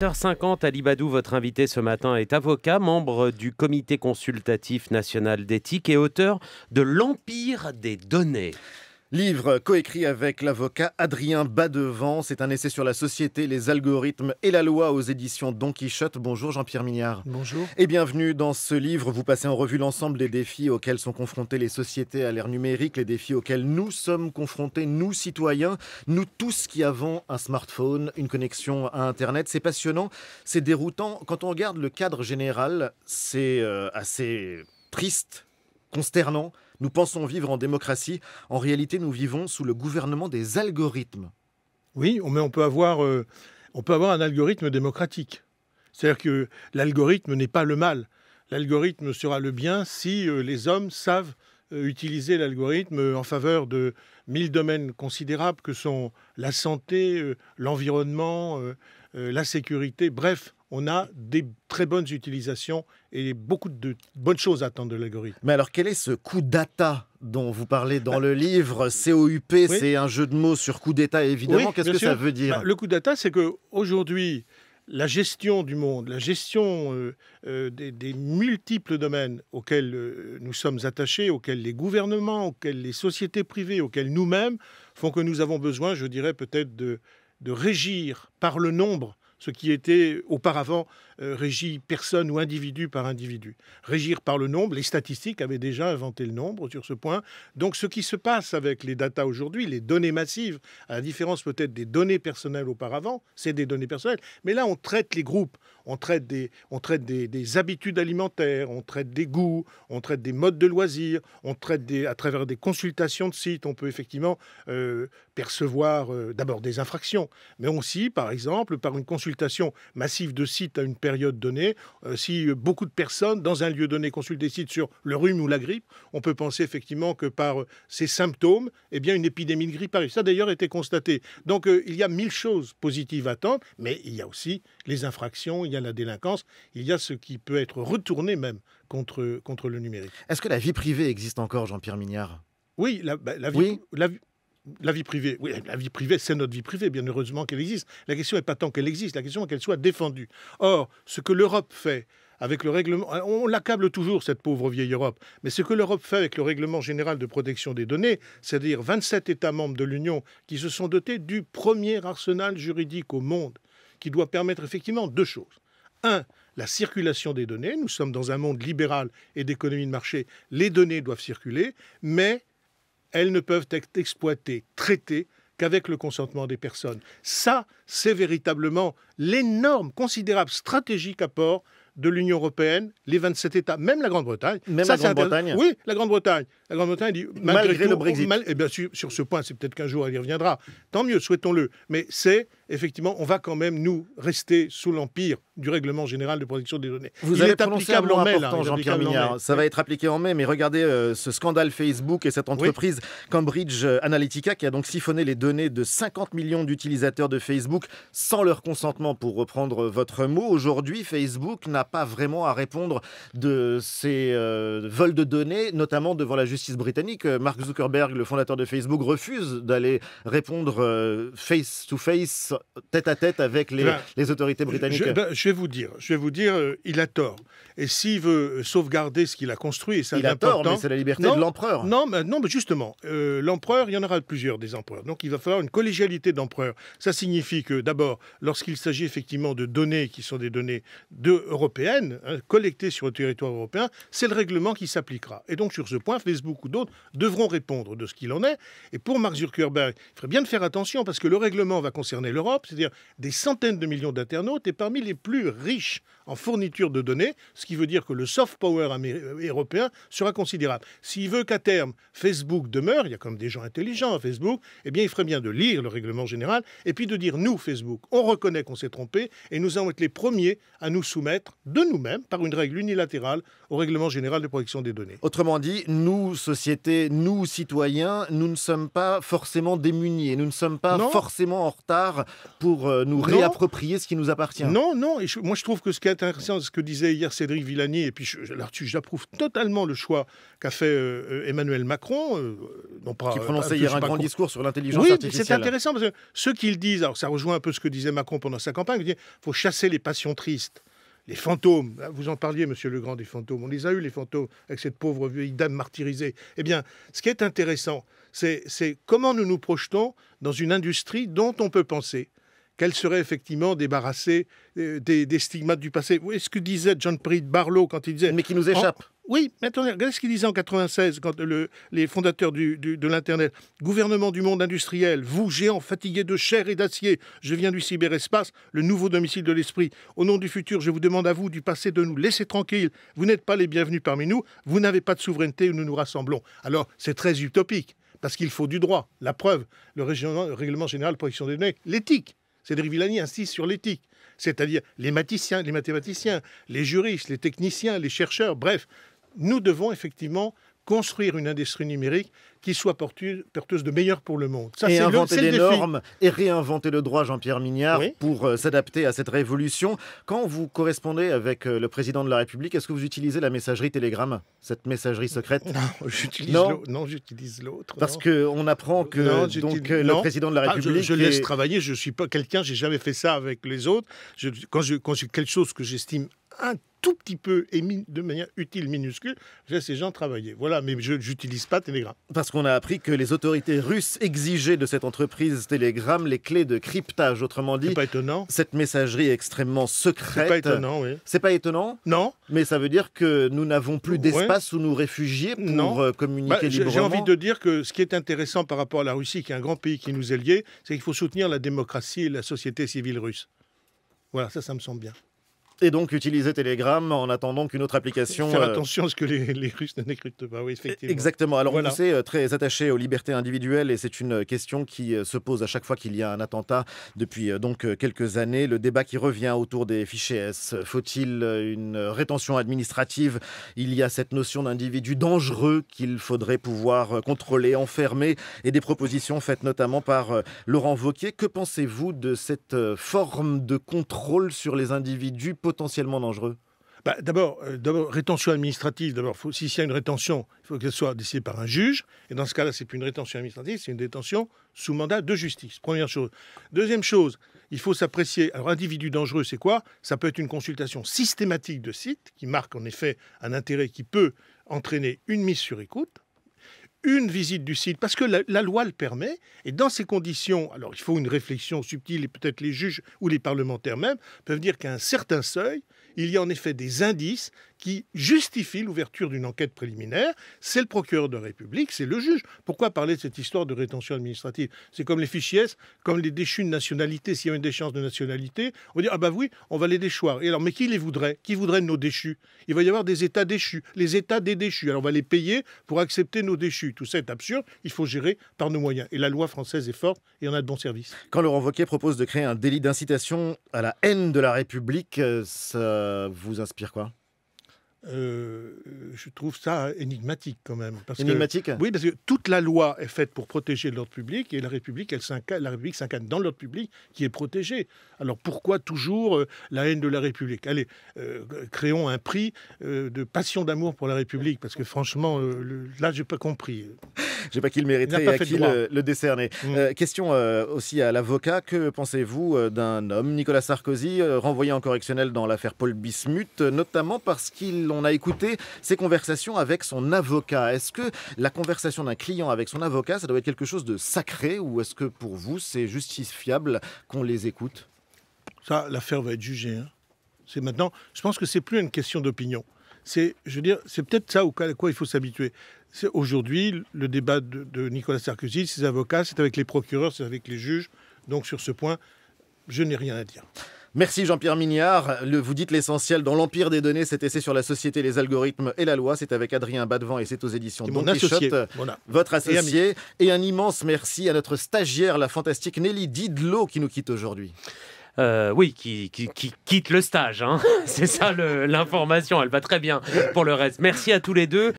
8h50, Ali votre invité ce matin, est avocat, membre du Comité consultatif national d'éthique et auteur de L'Empire des données. Livre coécrit avec l'avocat Adrien Badevant. C'est un essai sur la société, les algorithmes et la loi aux éditions Don Quichotte. Bonjour Jean-Pierre Mignard. Bonjour. Et bienvenue dans ce livre. Vous passez en revue l'ensemble des défis auxquels sont confrontées les sociétés à l'ère numérique, les défis auxquels nous sommes confrontés, nous citoyens, nous tous qui avons un smartphone, une connexion à Internet. C'est passionnant, c'est déroutant. Quand on regarde le cadre général, c'est euh, assez triste consternant. Nous pensons vivre en démocratie. En réalité, nous vivons sous le gouvernement des algorithmes. Oui, mais on peut avoir, euh, on peut avoir un algorithme démocratique. C'est-à-dire que l'algorithme n'est pas le mal. L'algorithme sera le bien si euh, les hommes savent euh, utiliser l'algorithme en faveur de mille domaines considérables que sont la santé, l'environnement, la sécurité, bref, on a des très bonnes utilisations et beaucoup de bonnes choses à attendre de l'algorithme. Mais alors quel est ce coup data dont vous parlez dans le bah, livre COUP C'est un jeu de mots sur coup d'État, évidemment. Qu'est-ce que ça veut dire bah, Le coup data, c'est qu'aujourd'hui, la gestion du monde, la gestion euh, euh, des, multiples domaines auxquels euh, nous sommes attachés, auxquels les gouvernements, auxquels les sociétés privées, auxquels nous-mêmes, font que nous avons besoin, je dirais peut-être, de régir par le nombre ce qui était auparavant euh, régi personne ou individu par individu. Régir par le nombre, les statistiques avaient déjà inventé le nombre sur ce point. Donc ce qui se passe avec les data aujourd'hui, les données massives, à la différence peut-être des données personnelles auparavant, c'est des données personnelles, mais là on traite les groupes, on traite des, on traite des, habitudes alimentaires, on traite des goûts, on traite des modes de loisirs, on traite des, à travers des consultations de sites, on peut effectivement euh, percevoir euh, d'abord des infractions, mais aussi par exemple par une consultation consultation massive de sites à une période donnée, euh, si beaucoup de personnes dans un lieu donné consultent des sites sur le rhume ou la grippe, on peut penser effectivement que par euh, ces symptômes, eh bien, une épidémie de grippe arrive. Ça d'ailleurs été constaté. Donc euh, il y a mille choses positives à attendre, mais il y a aussi les infractions, il y a la délinquance, il y a ce qui peut être retourné même contre, contre le numérique. Est-ce que la vie privée existe encore, Jean-Pierre Mignard bah, oui, la, vie, privée la vie privée, oui, la vie privée, c'est notre vie privée, bien heureusement qu'elle existe. La question n'est pas tant qu'elle existe, la question est qu'elle soit défendue. Or, ce que l'Europe fait avec le règlement, on l'accable toujours, cette pauvre vieille Europe, mais ce que l'Europe fait avec le règlement général de protection des données, c'est-à-dire 27 États membres de l'Union qui se sont dotés du premier arsenal juridique au monde, qui doit permettre effectivement deux choses. Un, la circulation des données. Nous sommes dans un monde libéral et d'économie de marché. Les données doivent circuler, mais elles ne peuvent être exploitées, traitées qu'avec le consentement des personnes. Ça, c'est véritablement l'énorme, considérable, stratégique apport de l'Union européenne, les 27 États, même la Grande-Bretagne. Même ça, la Grande-Bretagne Oui, la Grande-Bretagne. La Grande-Bretagne dit malgré, le Brexit. et eh bien sur, sur, ce point, c'est peut-être qu'un jour elle y reviendra. Tant mieux, souhaitons-le. Mais c'est effectivement, on va quand même nous rester sous l'empire du règlement général de protection des données. Vous il avez est applicable en mai, Jean-Pierre Mignard. Ça va être appliqué en mai, mais regardez euh, ce scandale Facebook et cette entreprise Cambridge euh, Analytica qui a donc siphonné les données de 50 millions d'utilisateurs de Facebook sans leur consentement, pour reprendre euh, votre mot. Aujourd'hui, Facebook n'a pas vraiment à répondre de ces euh, vols de données, notamment devant la justice britannique. Euh, Mark Zuckerberg, le fondateur de Facebook, refuse d'aller répondre euh, face to face, tête à tête avec les, ben, autorités britanniques. Ben, je, vais vous dire, je vais vous dire, il a tort. Et s'il veut sauvegarder ce qu'il a construit, ça il a tort, mais c'est la liberté de l'empereur. Non, mais, non, mais justement, l'empereur, il y en aura plusieurs des empereurs. Donc il va falloir une collégialité d'empereurs. Ça signifie que d'abord, lorsqu'il s'agit effectivement de données qui sont des données de européenne, hein, collectée sur le territoire européen, c'est le règlement qui s'appliquera. Et donc sur ce point, Facebook ou d'autres devront répondre de ce qu'il en est. Et pour Mark Zuckerberg, il faudrait bien de faire attention parce que le règlement va concerner l'Europe, c'est-à-dire des centaines de millions d'internautes et parmi les plus riches en fourniture de données, ce qui veut dire que le soft power euh, européen sera considérable. S'il veut qu'à terme Facebook demeure, il y a comme des gens intelligents à Facebook, eh bien il ferait bien de lire le règlement général et puis de dire nous Facebook, on reconnaît qu'on s'est trompé et nous allons être les premiers à nous soumettre de nous-mêmes par une règle unilatérale au règlement général de protection des données. Autrement dit, nous, société, nous, citoyens, nous ne sommes pas forcément démunis et nous ne sommes pas forcément en retard pour euh, nous réapproprier ce qui nous appartient. Non, non, moi je trouve que ce qui est intéressant, ce que disait hier Cédric Villani, et puis là-dessus j'approuve totalement le choix qu'a fait euh, euh, Emmanuel Macron, qui prononçait hier un grand discours sur l'intelligence oui, c'est intéressant parce que ce qu'il dit, disent, alors ça rejoint un peu ce que disait Macron pendant sa campagne, il faut chasser les passions tristes les fantômes. Ah, vous en parliez, monsieur Legrand, des fantômes. On les a eu, les fantômes, avec cette pauvre vieille dame martyrisée. Eh bien, ce qui est intéressant, c'est comment nous nous projetons dans une industrie dont on peut penser qu'elle serait effectivement débarrassée euh, des, stigmates du passé. Vous est ce que disait John pierre Barlow quand il disait... Mais qui nous échappe. Oui, mais regardez ce qu'il disait en 96, quand le, les fondateurs du, de l'Internet. Gouvernement du monde industriel, vous, géants fatigués de chair et d'acier, je viens du cyberespace, le nouveau domicile de l'esprit. Au nom du futur, je vous demande à vous, du passé, de nous laisser tranquilles. Vous n'êtes pas les bienvenus parmi nous, vous n'avez pas de souveraineté où nous nous rassemblons. Alors, c'est très utopique, parce qu'il faut du droit, la preuve, le règlement général de protection des données, l'éthique. Cédric Villani insiste sur l'éthique, c'est-à-dire les les mathématiciens, les juristes, les techniciens, les chercheurs, bref, nous devons effectivement construire une industrie numérique qui soit porteuse de meilleur pour le monde. Ça, et inventer des normes et réinventer le droit, Jean-Pierre Mignard, pour euh, s'adapter à cette révolution. Quand vous correspondez avec euh, le président de la République, est-ce que vous utilisez la messagerie Telegram, cette messagerie secrète Non, j'utilise l'autre. Parce qu'on apprend que donc, euh, le président de la ah, République... je, laisse travailler, je ne suis pas quelqu'un, j'ai jamais fait ça avec les autres. quand, je, quand j'ai quelque chose que j'estime un tout petit peu et de manière utile, minuscule, j'ai ces gens travailler. Voilà, mais je n'utilise pas Telegram. Parce qu'on a appris que les autorités russes exigeaient de cette entreprise Telegram les clés de cryptage. Autrement dit, pas étonnant. cette messagerie est extrêmement secrète. C'est pas étonnant, oui. C'est pas étonnant Non. Mais ça veut dire que nous n'avons plus d'espace où nous réfugier pour euh, communiquer bah, librement. J'ai envie de dire que ce qui est intéressant par rapport à la Russie, qui est un grand pays qui nous est lié, c'est qu'il faut soutenir la démocratie et la société civile russe. Voilà, ça, ça me semble bien et donc utiliser Telegram en attendant qu'une autre application. Faire euh, attention à ce que les, Russes ne décryptent pas, oui, effectivement. E, exactement. Alors, on sait euh, très attaché aux libertés individuelles et c'est une euh, question qui se pose à chaque fois qu'il y a un attentat depuis donc quelques années. Le débat qui revient autour des fichiers S. Faut-il une rétention administrative Il y a cette notion d'individu dangereux qu'il faudrait pouvoir contrôler, enfermer et des propositions faites notamment par Laurent Vauquier. Que pensez-vous de cette forme de contrôle sur les individus potentiellement dangereux bah, euh, d'abord, rétention administrative, d'abord, il y a une rétention, il faut qu'elle soit décidée par un juge. Et dans ce cas-là, c'est plus une rétention administrative, c'est une détention sous mandat de justice. Première chose. Deuxième chose, il faut s'apprécier. Alors, individu dangereux, c'est quoi Ça peut être une consultation systématique de site qui marque en effet un intérêt qui peut entraîner une mise sur écoute une visite du site, parce que la, loi le permet, et dans ces conditions, alors il faut une réflexion subtile, et peut-être les juges ou les parlementaires même peuvent dire qu'à un certain seuil, il y a en effet des indices qui justifient l'ouverture d'une enquête préliminaire. C'est le procureur de la République, c'est le juge. Pourquoi parler de cette histoire de rétention administrative C'est comme les fichiers comme les déchus de nationalité. S'il y a une déchéance de nationalité, on dit Ah bah oui, on va les déchoir. Et alors, mais qui les voudrait Qui voudrait nos déchus Il va y avoir des États déchus, les États des déchus. Alors on va les payer pour accepter nos déchus. Tout ça est absurde. Il faut gérer par nos moyens. Et la loi française est forte et on a de bons services. Quand Laurent Wauquiez propose de créer un délit d'incitation à la haine de la République, euh, ça vous inspire quoi euh, je trouve ça énigmatique quand même. énigmatique Oui, parce que toute la loi est faite pour protéger l'ordre public et la République, elle s'incarne dans l'ordre public qui est protégé. Alors pourquoi toujours euh, la haine de la République Allez, euh, créons un prix de passion d'amour pour la République, parce que franchement, là là, j'ai pas compris. Je sais pas qui le mériterait et à qui le, décerner. Mm. question aussi à l'avocat. Que pensez-vous d'un homme, Nicolas Sarkozy, renvoyé en correctionnel dans l'affaire Paul Bismuth, notamment parce qu'il on a écouté ses conversations avec son avocat. Est-ce que la conversation d'un client avec son avocat, ça doit être quelque chose de sacré ou est-ce que pour vous, c'est justifiable qu'on les écoute Ça, l'affaire va être jugée. Hein. C'est maintenant. Je pense que c'est plus une question d'opinion. C'est, je veux dire, c'est peut-être ça au à quoi il faut s'habituer. C'est aujourd'hui le débat de, Nicolas Sarkozy, ses avocats, c'est avec les procureurs, c'est avec les juges. Donc sur ce point, je n'ai rien à dire. Merci Jean-Pierre Mignard. Le, vous dites l'essentiel dans l'empire des données, cet essai sur la société, les algorithmes et la loi. C'est avec Adrien Badevant et c'est aux éditions Don Quichotte, votre associé. Et, un immense merci à notre stagiaire, la fantastique Nelly Didlot, qui nous quitte aujourd'hui. Euh, oui, qui, quitte le stage. Hein. C'est ça l'information. Elle va très bien pour le reste. Merci à tous les deux.